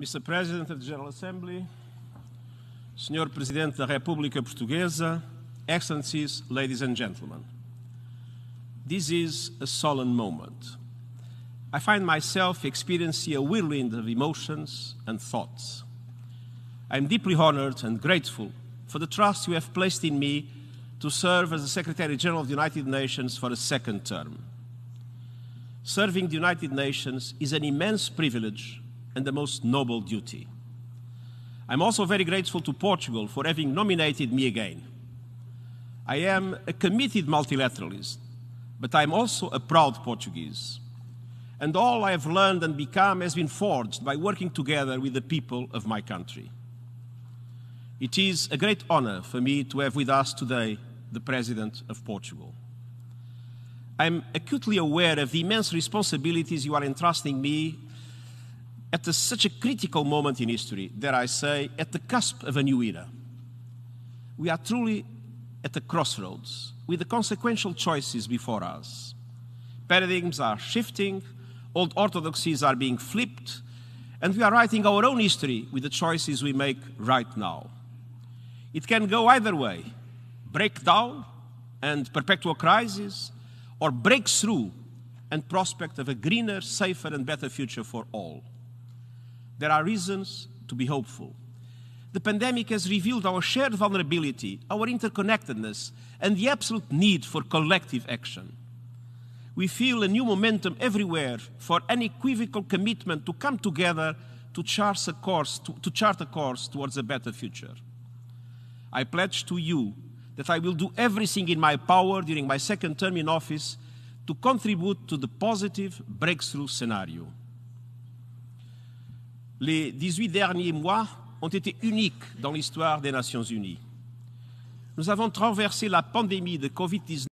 Mr. President of the General Assembly, Senhor Presidente da República Portuguesa, Excellencies, ladies and gentlemen. This is a solemn moment. I find myself experiencing a whirlwind of emotions and thoughts. I am deeply honored and grateful for the trust you have placed in me to serve as the Secretary General of the United Nations for a second term. Serving the United Nations is an immense privilege and the most noble duty. I'm also very grateful to Portugal for having nominated me again. I am a committed multilateralist, but I'm also a proud Portuguese. And all I have learned and become has been forged by working together with the people of my country. It is a great honor for me to have with us today the President of Portugal. I'm acutely aware of the immense responsibilities you are entrusting me at such a critical moment in history, dare I say, at the cusp of a new era. We are truly at the crossroads with the consequential choices before us. Paradigms are shifting, old orthodoxies are being flipped, and we are writing our own history with the choices we make right now. It can go either way breakdown and perpetual crisis, or breakthrough and prospect of a greener, safer, and better future for all there are reasons to be hopeful. The pandemic has revealed our shared vulnerability, our interconnectedness, and the absolute need for collective action. We feel a new momentum everywhere for unequivocal commitment to come together to chart a course, to, to chart a course towards a better future. I pledge to you that I will do everything in my power during my second term in office to contribute to the positive breakthrough scenario. les 18 derniers mois ont été uniques dans l'histoire des Nations Unies. Nous avons traversé la pandémie de COVID-19